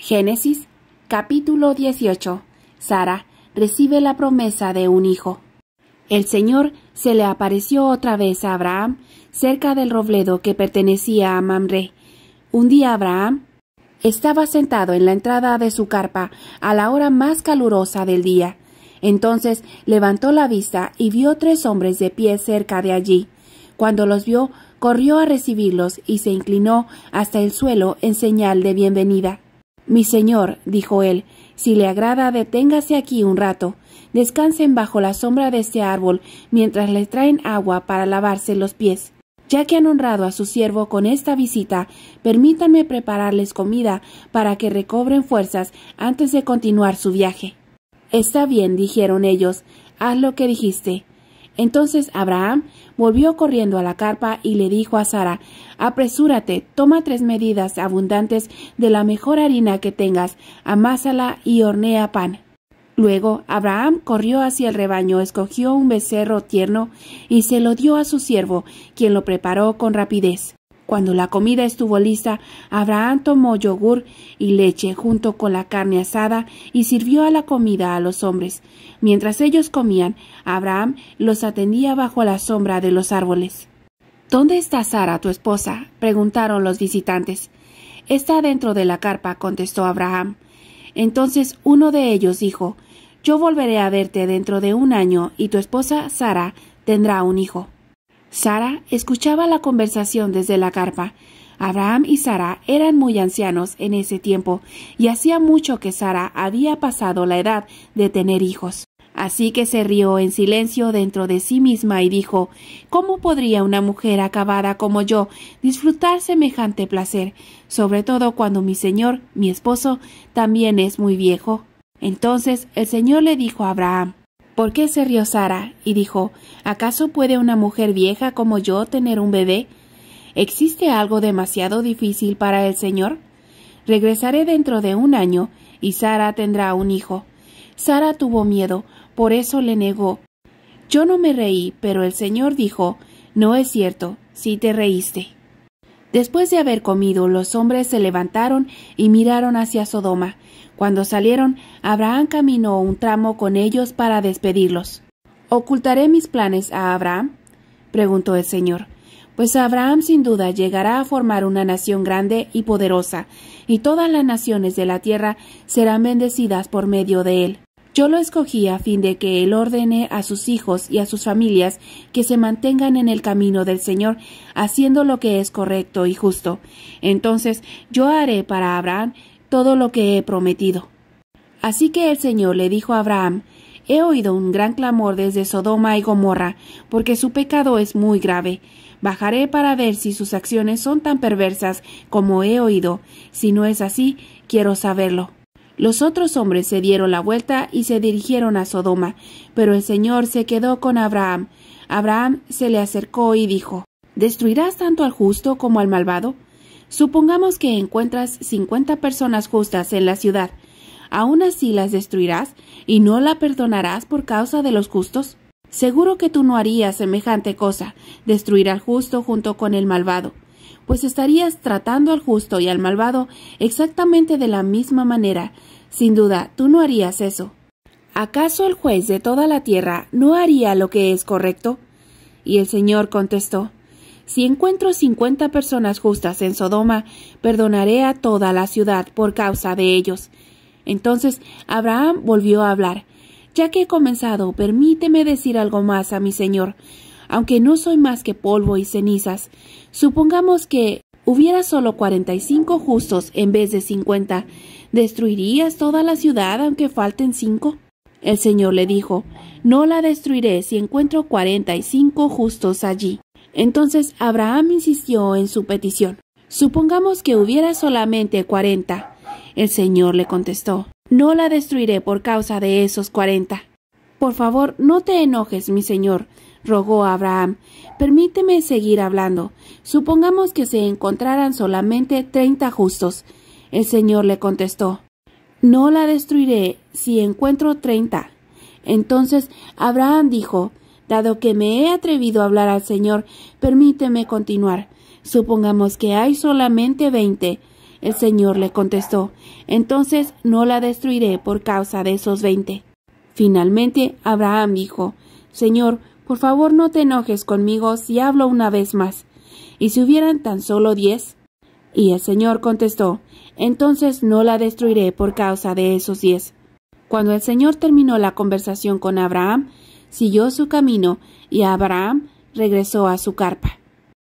Génesis capítulo 18. Sara recibe la promesa de un hijo. El Señor se le apareció otra vez a Abraham cerca del robledo que pertenecía a Mamre. Un día Abraham estaba sentado en la entrada de su carpa a la hora más calurosa del día. Entonces levantó la vista y vio tres hombres de pie cerca de allí. Cuando los vio, corrió a recibirlos y se inclinó hasta el suelo en señal de bienvenida. Mi señor, dijo él, si le agrada, deténgase aquí un rato. Descansen bajo la sombra de este árbol mientras les traen agua para lavarse los pies. Ya que han honrado a su siervo con esta visita, permítanme prepararles comida para que recobren fuerzas antes de continuar su viaje. Está bien, dijeron ellos, haz lo que dijiste. Entonces Abraham volvió corriendo a la carpa y le dijo a Sara, apresúrate, toma tres medidas abundantes de la mejor harina que tengas, amásala y hornea pan. Luego Abraham corrió hacia el rebaño, escogió un becerro tierno y se lo dio a su siervo, quien lo preparó con rapidez. Cuando la comida estuvo lista, Abraham tomó yogur y leche junto con la carne asada y sirvió a la comida a los hombres. Mientras ellos comían, Abraham los atendía bajo la sombra de los árboles. ¿Dónde está Sara, tu esposa? preguntaron los visitantes. Está dentro de la carpa, contestó Abraham. Entonces uno de ellos dijo, Yo volveré a verte dentro de un año y tu esposa, Sara, tendrá un hijo. Sara escuchaba la conversación desde la carpa. Abraham y Sara eran muy ancianos en ese tiempo, y hacía mucho que Sara había pasado la edad de tener hijos. Así que se rió en silencio dentro de sí misma y dijo ¿Cómo podría una mujer acabada como yo disfrutar semejante placer, sobre todo cuando mi señor, mi esposo, también es muy viejo? Entonces el Señor le dijo a Abraham ¿Por qué se rió Sara? y dijo, ¿acaso puede una mujer vieja como yo tener un bebé? ¿Existe algo demasiado difícil para el Señor? Regresaré dentro de un año y Sara tendrá un hijo. Sara tuvo miedo, por eso le negó. Yo no me reí, pero el Señor dijo, No es cierto, si te reíste. Después de haber comido, los hombres se levantaron y miraron hacia Sodoma. Cuando salieron, Abraham caminó un tramo con ellos para despedirlos. ¿Ocultaré mis planes a Abraham? preguntó el Señor. Pues Abraham sin duda llegará a formar una nación grande y poderosa, y todas las naciones de la tierra serán bendecidas por medio de él. Yo lo escogí a fin de que Él ordene a sus hijos y a sus familias que se mantengan en el camino del Señor, haciendo lo que es correcto y justo. Entonces yo haré para Abraham todo lo que he prometido. Así que el Señor le dijo a Abraham, He oído un gran clamor desde Sodoma y Gomorra, porque su pecado es muy grave. Bajaré para ver si sus acciones son tan perversas como he oído. Si no es así, quiero saberlo. Los otros hombres se dieron la vuelta y se dirigieron a Sodoma, pero el Señor se quedó con Abraham. Abraham se le acercó y dijo, ¿Destruirás tanto al justo como al malvado? Supongamos que encuentras cincuenta personas justas en la ciudad. ¿Aún así las destruirás y no la perdonarás por causa de los justos? Seguro que tú no harías semejante cosa, destruir al justo junto con el malvado pues estarías tratando al justo y al malvado exactamente de la misma manera. Sin duda, tú no harías eso. ¿Acaso el juez de toda la tierra no haría lo que es correcto? Y el Señor contestó, Si encuentro cincuenta personas justas en Sodoma, perdonaré a toda la ciudad por causa de ellos. Entonces Abraham volvió a hablar, Ya que he comenzado, permíteme decir algo más a mi Señor aunque no soy más que polvo y cenizas. Supongamos que hubiera solo 45 justos en vez de 50. ¿Destruirías toda la ciudad aunque falten cinco? El Señor le dijo, No la destruiré si encuentro cuarenta y cinco justos allí. Entonces Abraham insistió en su petición. Supongamos que hubiera solamente cuarenta. El Señor le contestó, No la destruiré por causa de esos cuarenta. Por favor, no te enojes, mi Señor, rogó Abraham, permíteme seguir hablando. Supongamos que se encontraran solamente treinta justos. El Señor le contestó, No la destruiré si encuentro treinta. Entonces Abraham dijo, Dado que me he atrevido a hablar al Señor, permíteme continuar. Supongamos que hay solamente veinte. El Señor le contestó, Entonces no la destruiré por causa de esos veinte. Finalmente Abraham dijo, Señor, por favor no te enojes conmigo si hablo una vez más. ¿Y si hubieran tan solo diez? Y el Señor contestó, entonces no la destruiré por causa de esos diez. Cuando el Señor terminó la conversación con Abraham, siguió su camino y Abraham regresó a su carpa.